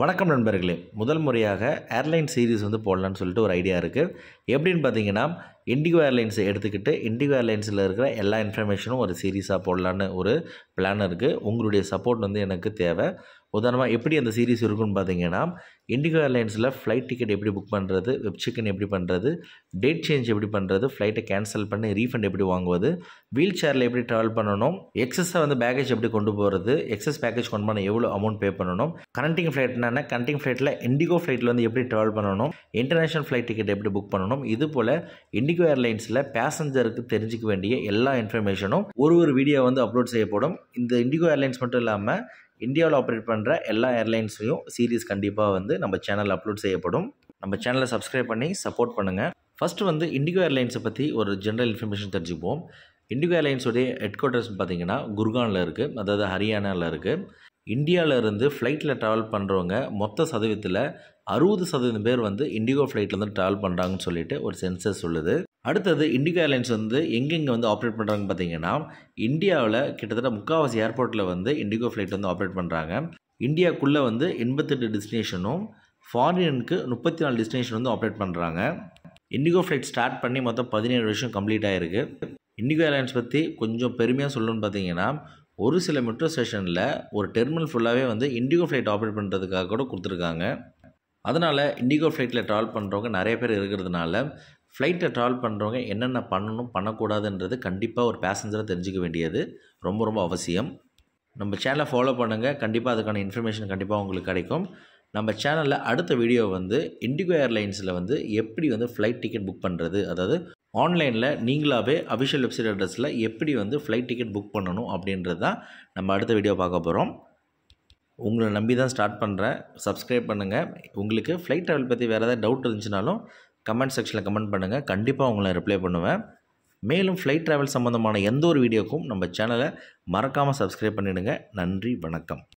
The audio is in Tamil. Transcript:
வணக்கம் நண்பர்களே முதல் முறையாக ஏர்லைன் சீரீஸ் வந்து போடலான்னு சொல்லிட்டு ஒரு ஐடியா இருக்குது எப்படின்னு பார்த்தீங்கன்னா இண்டிகோ ஏர்லைன்ஸை எடுத்துக்கிட்டு இண்டிகோ ஏர்லைன்ஸில் இருக்கிற எல்லா இன்ஃபர்மேஷனும் ஒரு சீரீஸாக போடலான்னு ஒரு பிளான் இருக்குது உங்களுடைய சப்போர்ட் வந்து எனக்கு தேவை உதாரணமாக எப்படி அந்த சீரீஸ் இருக்குன்னு பார்த்தீங்கன்னா இண்டிகோ ஏர்லைன்ஸில் ஃப்ளைட் டிக்கெட் எப்படி புக் பண்ணுறது வெப் சிக்கன் எப்படி பண்ணுறது டேட் சேஞ்ச் எப்படி பண்ணுறது ஃப்ளைட்டை கேன்சல் பண்ணி ரீஃபண்ட் எப்படி வாங்குவது வீல் சேரில் எப்படி ட்ராவல் பண்ணணும் எக்ஸஸை வந்து பேக்கேஜ் எப்படி கொண்டு போகிறது எக்ஸஸ் பேக்கேஜ் கொண்டு பண்ண எவ்வளோ அமௌண்ட் பே பண்ணணும் கனெக்டிங் என்னென்ன கனெக்டிங் ஃப்ளைட்டில் இண்டிகோ ஃப்ளைட்டில் வந்து எப்படி ட்ராவல் பண்ணணும் இன்டர்நேஷனல் ஃப்ளைட் டிக்கெட் எப்படி புக் பண்ணணும் இது போல் இண்டிகோ இண்டிகோ ஏர்லைன்ஸில் பேசஞ்சருக்கு தெரிஞ்சிக்க வேண்டிய எல்லா இன்ஃபர்மேஷனும் ஒரு ஒரு வீடியோ வந்து அப்லோட் செய்யப்படும் இந்த இண்டிகோ ஏர்லைன்ஸ் மட்டும் இல்லாமல் இந்தியாவில் ஆப்ரேட் பண்ணுற எல்லா ஏர்லைன்ஸையும் சீரீஸ் கண்டிப்பாக வந்து நம்ம சேனலில் அப்லோட் செய்யப்படும் நம்ம சேனலை சப்ஸ்கிரைப் பண்ணி சப்போர்ட் பண்ணுங்கள் ஃபஸ்ட்டு வந்து இண்டிகோ ஏர்லைன்ஸை பற்றி ஒரு ஜென்ரல் இன்ஃபர்மேஷன் தெரிஞ்சுப்போம் இண்டிகோ ஏர்லைன்ஸுடைய ஹெட் குவார்ட்டர்ஸ் பார்த்தீங்கன்னா குர்கானில் இருக்குது அதாவது ஹரியானாவில் இருக்குது இந்தியாவிலேருந்து ஃப்ளைட்டில் ட்ராவல் பண்ணுறவங்க மொத்த சதவீதத்தில் அறுபது சதவீதம் பேர் வந்து இண்டிகோ ஃப்ளைட்டில் ட்ராவல் பண்ணுறாங்கன்னு சொல்லிட்டு ஒரு சென்சஸ் சொல்லுது அடுத்தது இண்டிகோ ஏர்லைன்ஸ் வந்து எங்கெங்கே வந்து ஆப்ரேட் பண்ணுறாங்கன்னு பார்த்தீங்கன்னா இந்தியாவில் கிட்டத்தட்ட முக்கால்வாசி ஏர்போர்ட்டில் வந்து இண்டிகோ ஃப்ளைட் வந்து ஆப்ரேட் பண்ணுறாங்க இந்தியாவுக்குள்ளே வந்து எண்பத்தெட்டு டெஸ்டினேஷனும் ஃபாரினுக்கு முப்பத்தி நாலு டெஸ்டினேஷன் வந்து ஆப்ரேட் பண்ணுறாங்க இண்டிகோ ஃப்ளைட் ஸ்டார்ட் பண்ணி மொத்தம் பதினேழு வருஷம் கம்ப்ளீட் ஆகிருக்கு இண்டிகோ ஏர்லைன்ஸ் பற்றி கொஞ்சம் பெருமையாக சொல்லணும்னு பார்த்தீங்கன்னா ஒரு சில மெட்ரோ ஸ்டேஷனில் ஒரு டெர்மினல் ஃபுல்லாகவே வந்து இண்டிகோ ஃப்ளைட் ஆப்ரேட் பண்ணுறதுக்காக கூட கொடுத்துருக்காங்க அதனால் இண்டிகோ ஃப்ளைட்டில் ட்ராவல் பண்ணுறவங்க நிறைய பேர் இருக்கிறதுனால ஃப்ளைட்டை ட்ராவல் பண்ணுறவங்க என்னென்ன பண்ணணும் பண்ணக்கூடாதுன்றது கண்டிப்பாக ஒரு பேசஞ்சராக தெரிஞ்சிக்க வேண்டியது ரொம்ப ரொம்ப அவசியம் நம்ம சேனலை ஃபாலோ பண்ணுங்கள் கண்டிப்பாக அதுக்கான இன்ஃபர்மேஷன் கண்டிப்பாக உங்களுக்கு கிடைக்கும் நம்ம சேனலில் அடுத்த வீடியோ வந்து இண்டிகோ ஏர்லைன்ஸில் வந்து எப்படி வந்து ஃப்ளைட் டிக்கெட் புக் பண்ணுறது அதாவது ஆன்லைனில் நீங்களாகவே அஃபிஷியல் வெப்சைட் அட்ரஸில் எப்படி வந்து ஃப்ளைட் டிக்கெட் புக் பண்ணணும் அப்படின்றது தான் நம்ம அடுத்த வீடியோ பார்க்க போகிறோம் உங்களை நம்பி தான் ஸ்டார்ட் பண்ணுறேன் சப்ஸ்கிரைப் பண்ணுங்கள் உங்களுக்கு ஃப்ளைட் ட்ராவல் பற்றி வேறு ஏதாவது டவுட் இருந்துச்சுனாலும் கமெண்ட் செக்ஷனில் கமெண்ட் பண்ணுங்கள் கண்டிப்பாக உங்களை ரிப்ளை பண்ணுவேன் மேலும் ஃப்ளைட் ட்ராவல் சம்மந்தமான எந்த ஒரு வீடியோக்கும் நம்ம சேனலை மறக்காமல் சப்ஸ்கிரைப் பண்ணிவிடுங்க நன்றி வணக்கம்